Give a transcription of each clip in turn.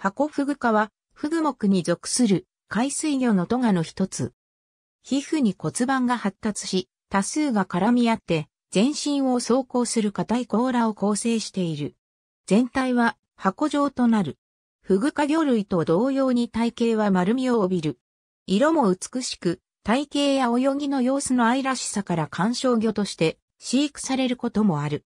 箱フグ科は、フグ目に属する海水魚のトガの一つ。皮膚に骨盤が発達し、多数が絡み合って、全身を走行する硬い甲羅を構成している。全体は箱状となる。フグ科魚類と同様に体型は丸みを帯びる。色も美しく、体型や泳ぎの様子の愛らしさから観賞魚として飼育されることもある。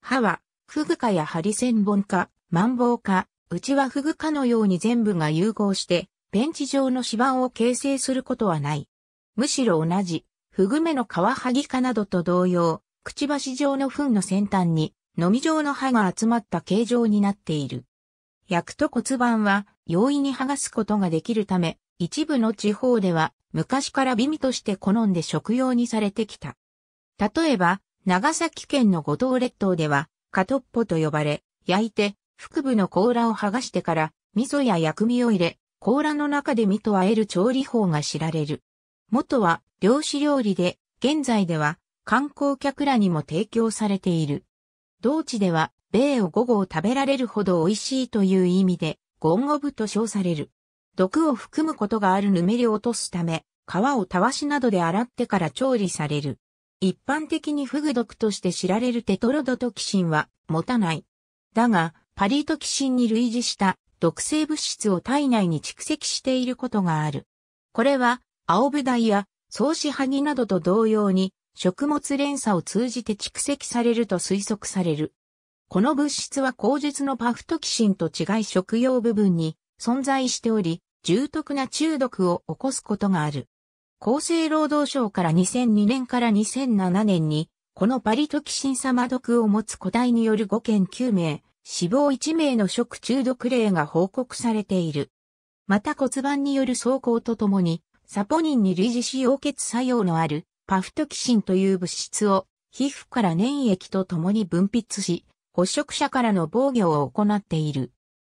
歯は、フグ科やハリセンボン科、マンボウ科、ちはフグかのように全部が融合して、ベンチ状の指板を形成することはない。むしろ同じ、フグ目の皮はぎかなどと同様、くちばし状の糞の先端に、のみ状の歯が集まった形状になっている。焼くと骨盤は容易に剥がすことができるため、一部の地方では昔から美味として好んで食用にされてきた。例えば、長崎県の五島列島では、カトッポと呼ばれ、焼いて腹部の甲羅を剥がしてから、味噌や薬味を入れ、甲羅の中で身と和える調理法が知られる。元は漁師料理で、現在では観光客らにも提供されている。同地では、米を後を食べられるほど美味しいという意味で、ゴンゴブと称される。毒を含むことがあるぬめりを落とすため、皮をたわしなどで洗ってから調理される。一般的にフグ毒として知られるテトロドトキシンは持たない。だが、パリトキシンに類似した毒性物質を体内に蓄積していることがある。これは、青ブダイや、草子ハギなどと同様に、食物連鎖を通じて蓄積されると推測される。この物質は口述のパフトキシンと違い食用部分に存在しており、重篤な中毒を起こすことがある。厚生労働省から2002年から2007年に、このパリトキシン様毒を持つ個体による5件9名、死亡1名の食中毒例が報告されている。また骨盤による走行とともに、サポニンに類似し溶血作用のあるパフトキシンという物質を皮膚から粘液とともに分泌し、捕食者からの防御を行っている。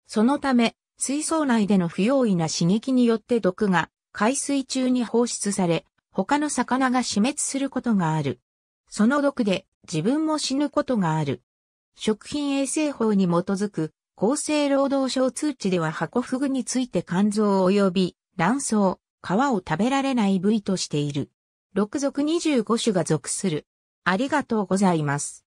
そのため、水槽内での不用意な刺激によって毒が海水中に放出され、他の魚が死滅することがある。その毒で自分も死ぬことがある。食品衛生法に基づく厚生労働省通知ではハコフグについて肝臓及び卵巣、皮を食べられない部位としている。6属25種が属する。ありがとうございます。